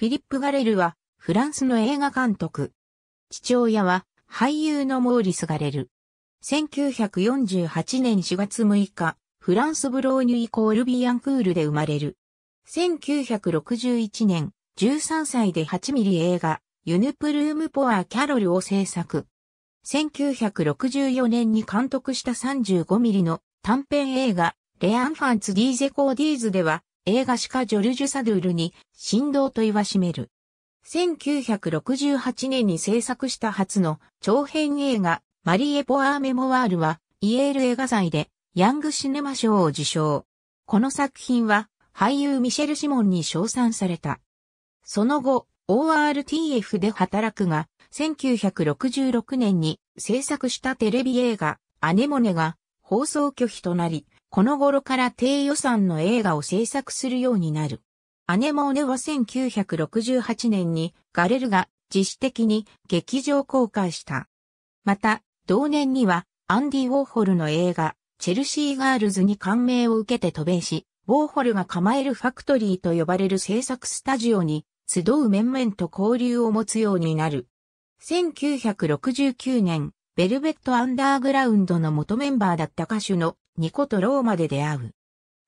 フィリップ・ガレルは、フランスの映画監督。父親は、俳優のモーリス・ガレル。1948年4月6日、フランス・ブローニュイコール・ビアンクールで生まれる。1961年、13歳で8ミリ映画、ユヌプルーム・ポア・キャロルを制作。1964年に監督した35ミリの短編映画、レアンファンツ・ディーゼ・コーディーズでは、映画史家ジョルジュ・サドゥールに振動と言わしめる。1968年に制作した初の長編映画マリエ・ポアー・メモワールはイエール映画祭でヤングシネマ賞を受賞。この作品は俳優ミシェル・シモンに称賛された。その後、ORTF で働くが、1966年に制作したテレビ映画アネモネが放送拒否となり、この頃から低予算の映画を制作するようになる。姉も姉は1968年にガレルが自主的に劇場公開した。また、同年にはアンディ・ウォーホルの映画、チェルシー・ガールズに感銘を受けて渡米し、ウォーホルが構えるファクトリーと呼ばれる制作スタジオに集う面々と交流を持つようになる。1969年、ベルベット・アンダーグラウンドの元メンバーだった歌手のニコとローマで出会う。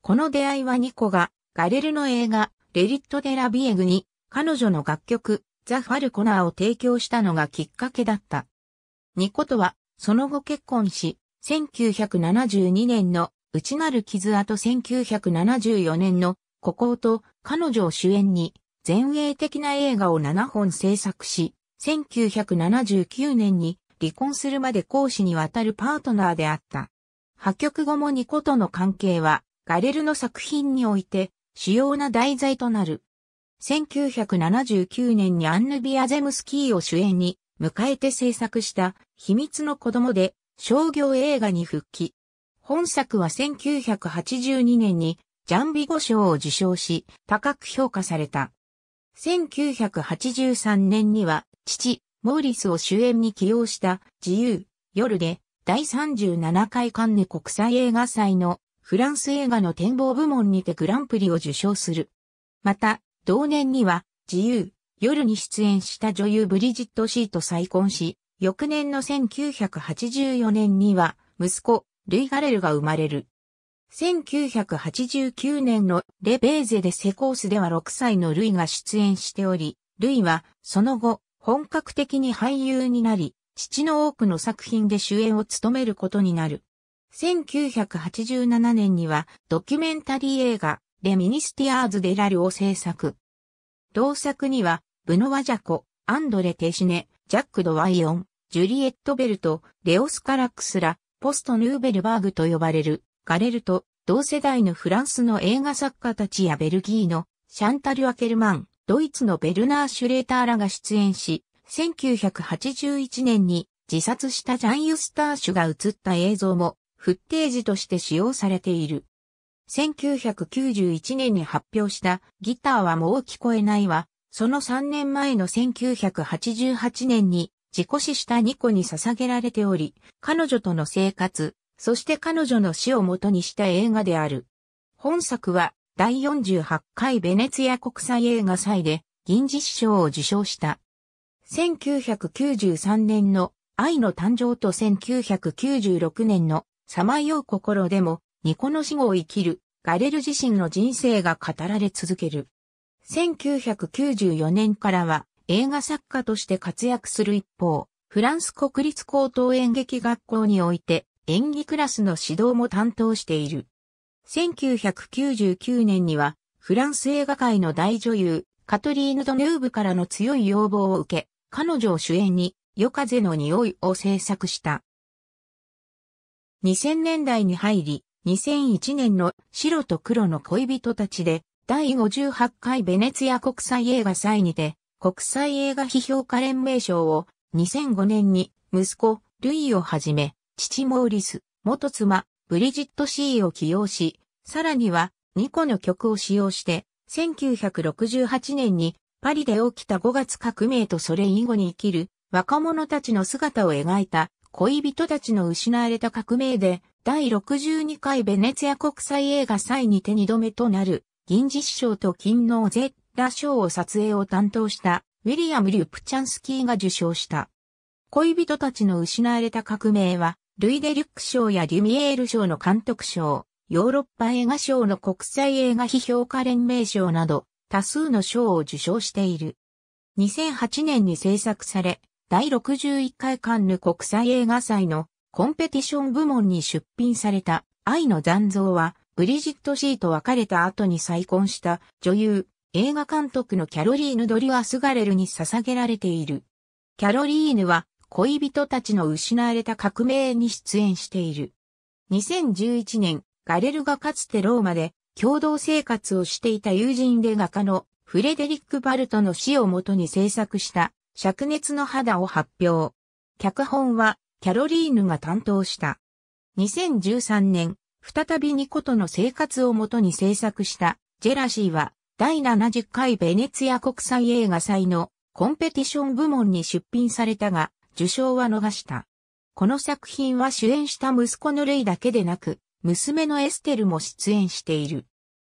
この出会いはニコがガレルの映画レリット・デ・ラ・ビエグに彼女の楽曲ザ・ファルコナーを提供したのがきっかけだった。ニコとはその後結婚し、1972年の内なる傷跡1974年の孤高と彼女を主演に前衛的な映画を7本制作し、1979年に離婚するまで講師にわたるパートナーであった。破局後もニコとの関係は、ガレルの作品において、主要な題材となる。1979年にアンヌ・ビアゼムスキーを主演に迎えて制作した秘密の子供で商業映画に復帰。本作は1982年にジャンビゴ賞を受賞し高く評価された。1983年には父、モーリスを主演に起用した自由、夜で第37回カンネ国際映画祭のフランス映画の展望部門にてグランプリを受賞する。また、同年には、自由、夜に出演した女優ブリジット・シーと再婚し、翌年の1984年には、息子、ルイ・ガレルが生まれる。1989年のレ・ベーゼでセコースでは6歳のルイが出演しており、ルイはその後本格的に俳優になり、父の多くの作品で主演を務めることになる。1987年にはドキュメンタリー映画、レミニスティアーズ・デ・ラルを制作。同作には、ブノワジャコ、アンドレ・テシネ、ジャック・ドワイオン、ジュリエット・ベルト、レオス・カラックスら、ポスト・ヌーベルバーグと呼ばれる、ガレルと、同世代のフランスの映画作家たちやベルギーのシャンタル・アケルマン、ドイツのベルナー・シュレーターらが出演し、1981年に自殺したジャン・ユスターシュが映った映像もフッテージとして使用されている。1991年に発表したギターはもう聞こえないは、その3年前の1988年に自己死したニコに捧げられており、彼女との生活、そして彼女の死を元にした映画である。本作は第48回ベネツィア国際映画祭で銀獅子賞を受賞した。1993年の愛の誕生と1996年のさまよう心でも、ニコの死後を生きる、ガレル自身の人生が語られ続ける。1994年からは映画作家として活躍する一方、フランス国立高等演劇学校において演技クラスの指導も担当している。1999年にはフランス映画界の大女優、カトリーヌ・ドヌーブからの強い要望を受け、彼女を主演に夜風の匂いを制作した。2000年代に入り、2001年の白と黒の恋人たちで第58回ベネツィア国際映画祭にて国際映画批評家連盟賞を2005年に息子ルイをはじめ父モーリス、元妻ブリジット・シーを起用し、さらには2個の曲を使用して1968年にパリで起きた5月革命とそれ以後に生きる若者たちの姿を描いた恋人たちの失われた革命で第62回ベネツィア国際映画祭にて2度目となる銀獅子賞と金納ゼッラ賞を撮影を担当したウィリアム・リュプチャンスキーが受賞した。恋人たちの失われた革命はルイ・デリュック賞やリュミエール賞の監督賞、ヨーロッパ映画賞の国際映画批評家連盟賞など、多数の賞を受賞している。2008年に制作され、第61回カンヌ国際映画祭のコンペティション部門に出品された愛の残像は、ブリジット・シーと別れた後に再婚した女優、映画監督のキャロリーヌ・ドリュアス・ガレルに捧げられている。キャロリーヌは恋人たちの失われた革命に出演している。2011年、ガレルがかつてローマで共同生活をしていた友人で画家のフレデリック・バルトの死をもとに制作した灼熱の肌を発表。脚本はキャロリーヌが担当した。2013年、再びニコとの生活をもとに制作したジェラシーは第70回ベネツィア国際映画祭のコンペティション部門に出品されたが受賞は逃した。この作品は主演した息子のレイだけでなく、娘のエステルも出演している。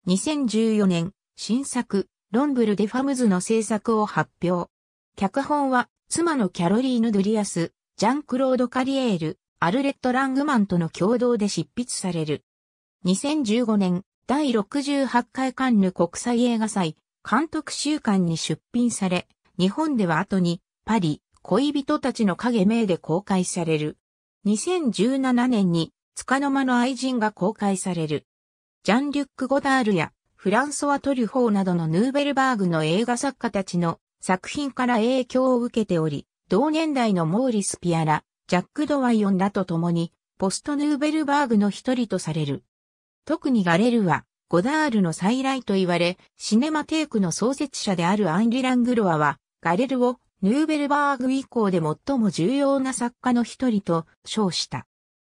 2014年、新作、ロンブル・デ・ファムズの制作を発表。脚本は、妻のキャロリーヌ・ドゥリアス、ジャン・クロード・カリエール、アルレット・ラングマンとの共同で執筆される。2015年、第68回カンヌ国際映画祭、監督週間に出品され、日本では後に、パリ、恋人たちの影名で公開される。2017年に束の間の愛人が公開される。ジャン・リュック・ゴダールやフランソワ・トリュフォーなどのヌーベルバーグの映画作家たちの作品から影響を受けており、同年代のモーリス・ピアラ、ジャック・ドワイオンらと共に、ポスト・ヌーベルバーグの一人とされる。特にガレルは、ゴダールの再来と言われ、シネマテークの創設者であるアンリ・ラングロアは、ガレルをヌーベルバーグ以降で最も重要な作家の一人と称した。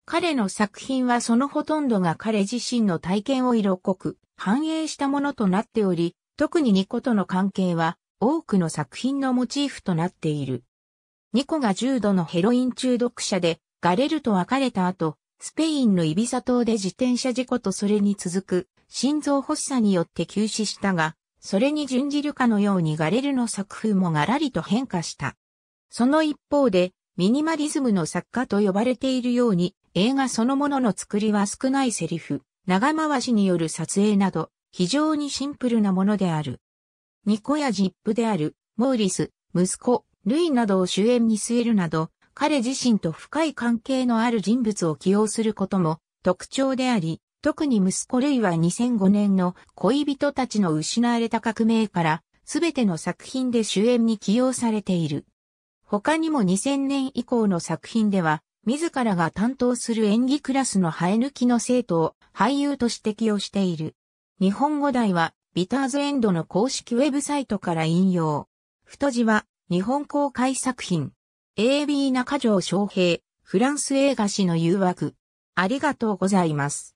彼の作品はそのほとんどが彼自身の体験を色濃く反映したものとなっており、特にニコとの関係は多くの作品のモチーフとなっている。ニコが重度のヘロイン中毒者でガレルと別れた後、スペインのイビサ島で自転車事故とそれに続く心臓発作によって急死したが、それに準じるかのようにガレルの作風もがらりと変化した。その一方で、ミニマリズムの作家と呼ばれているように、映画そのものの作りは少ないセリフ、長回しによる撮影など、非常にシンプルなものである。ニコやジップである、モーリス、息子、ルイなどを主演に据えるなど、彼自身と深い関係のある人物を起用することも特徴であり、特に息子ルイは2005年の恋人たちの失われた革命からすべての作品で主演に起用されている。他にも2000年以降の作品では自らが担当する演技クラスの生え抜きの生徒を俳優として起用している。日本語題は、ビターズエンドの公式ウェブサイトから引用。太字は、日本公開作品。AB 中条翔平、フランス映画史の誘惑。ありがとうございます。